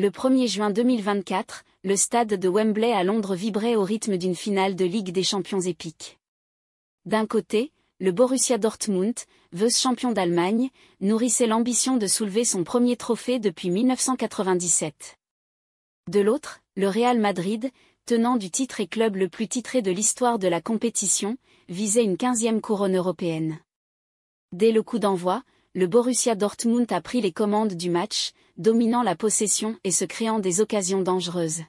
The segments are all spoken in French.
Le 1er juin 2024, le stade de Wembley à Londres vibrait au rythme d'une finale de Ligue des Champions épique. D'un côté, le Borussia Dortmund, veuse champion d'Allemagne, nourrissait l'ambition de soulever son premier trophée depuis 1997. De l'autre, le Real Madrid, tenant du titre et club le plus titré de l'histoire de la compétition, visait une quinzième couronne européenne. Dès le coup d'envoi, le Borussia Dortmund a pris les commandes du match, dominant la possession et se créant des occasions dangereuses.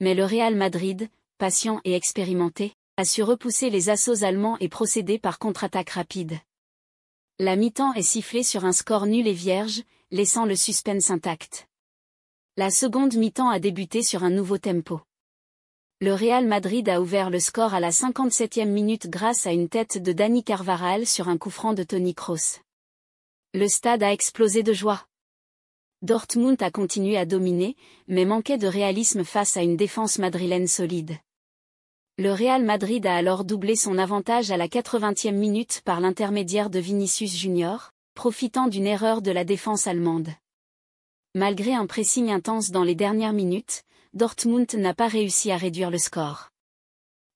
Mais le Real Madrid, patient et expérimenté, a su repousser les assauts allemands et procéder par contre-attaque rapide. La mi-temps est sifflée sur un score nul et vierge, laissant le suspense intact. La seconde mi-temps a débuté sur un nouveau tempo. Le Real Madrid a ouvert le score à la 57e minute grâce à une tête de Dani Carvaral sur un coup franc de Tony Kroos. Le stade a explosé de joie. Dortmund a continué à dominer, mais manquait de réalisme face à une défense madrilène solide. Le Real Madrid a alors doublé son avantage à la 80e minute par l'intermédiaire de Vinicius Junior, profitant d'une erreur de la défense allemande. Malgré un pressing intense dans les dernières minutes, Dortmund n'a pas réussi à réduire le score.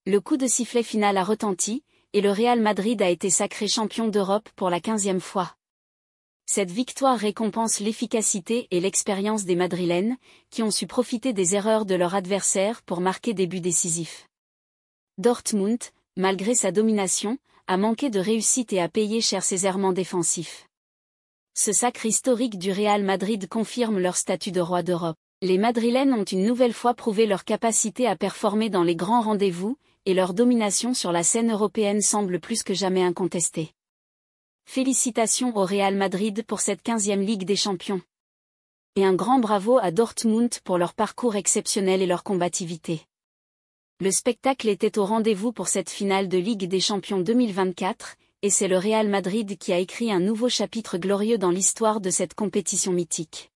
Le coup de sifflet final a retenti, et le Real Madrid a été sacré champion d'Europe pour la quinzième fois. Cette victoire récompense l'efficacité et l'expérience des Madrilènes, qui ont su profiter des erreurs de leur adversaires pour marquer des buts décisifs. Dortmund, malgré sa domination, a manqué de réussite et a payé cher ses errements défensifs. Ce sacre historique du Real Madrid confirme leur statut de roi d'Europe. Les Madrilènes ont une nouvelle fois prouvé leur capacité à performer dans les grands rendez-vous, et leur domination sur la scène européenne semble plus que jamais incontestée. Félicitations au Real Madrid pour cette 15e Ligue des Champions. Et un grand bravo à Dortmund pour leur parcours exceptionnel et leur combativité. Le spectacle était au rendez-vous pour cette finale de Ligue des Champions 2024, et c'est le Real Madrid qui a écrit un nouveau chapitre glorieux dans l'histoire de cette compétition mythique.